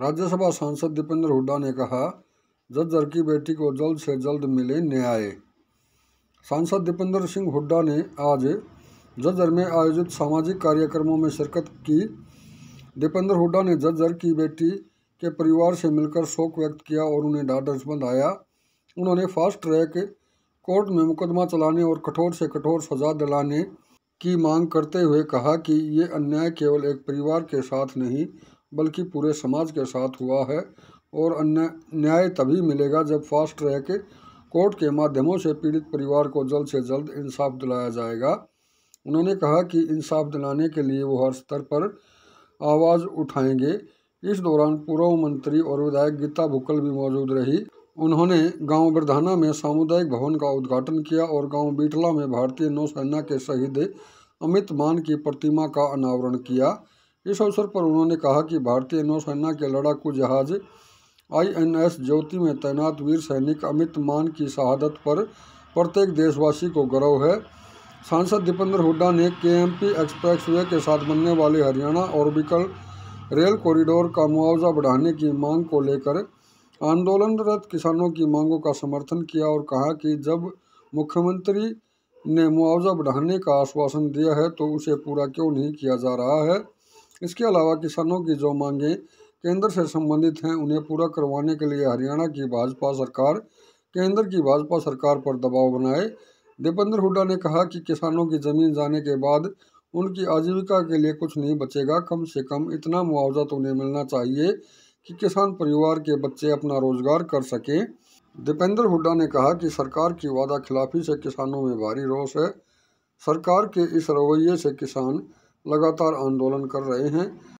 राज्यसभा सांसद दीपेंद्र हुड्डा ने कहा जज्जर की बेटी को जल्द से जल्द मिले न्याय सांसद दीपेंद्र सिंह हुड्डा ने आज जज्जर में आयोजित सामाजिक कार्यक्रमों में शिरकत की दीपेंद्र हुड्डा ने जज्जर की बेटी के परिवार से मिलकर शोक व्यक्त किया और उन्हें ढाढ़स बंधाया उन्होंने फास्ट ट्रैक कोर्ट में मुकदमा चलाने और कठोर से कठोर सजा दिलाने की मांग करते हुए कहा कि ये अन्याय केवल एक परिवार के साथ नहीं बल्कि पूरे समाज के साथ हुआ है और अन्य न्याय तभी मिलेगा जब फास्ट ट्रैक कोर्ट के माध्यमों से पीड़ित परिवार को जल्द से जल्द इंसाफ दिलाया जाएगा उन्होंने कहा कि इंसाफ दिलाने के लिए वो हर स्तर पर आवाज़ उठाएंगे इस दौरान पूर्व मंत्री और विधायक गीता भुक्कल भी मौजूद रही उन्होंने गांव बरधाना में सामुदायिक भवन का उद्घाटन किया और गांव बीटला में भारतीय नौसेना के शहीद अमित मान की प्रतिमा का अनावरण किया इस अवसर पर उन्होंने कहा कि भारतीय नौसेना के लड़ाकू जहाज आईएनएस ज्योति में तैनात वीर सैनिक अमित मान की शहादत पर प्रत्येक देशवासी को गर्व है सांसद दीपेंद्र हुड्डा ने केएमपी एक्सप्रेसवे के साथ बनने वाले हरियाणा ऑर्बिकल रेल कॉरिडोर का मुआवजा बढ़ाने की मांग को लेकर आंदोलनरत किसानों की मांगों का समर्थन किया और कहा कि जब मुख्यमंत्री ने मुआवजा बढ़ाने का आश्वासन दिया है तो उसे पूरा क्यों नहीं किया जा रहा है इसके अलावा किसानों की जो मांगें केंद्र से संबंधित हैं उन्हें पूरा करवाने के लिए हरियाणा की भाजपा सरकार केंद्र की भाजपा सरकार पर दबाव बनाए दीपेंद्र हुड्डा ने कहा कि किसानों की जमीन जाने के बाद उनकी आजीविका के लिए कुछ नहीं बचेगा कम से कम इतना मुआवजा तो उन्हें मिलना चाहिए कि किसान परिवार के बच्चे अपना रोजगार कर सकें दीपेंद्र हुड्डा ने कहा कि सरकार की वादा खिलाफी से किसानों में भारी रोष है सरकार के इस रवैये से किसान लगातार आंदोलन कर रहे हैं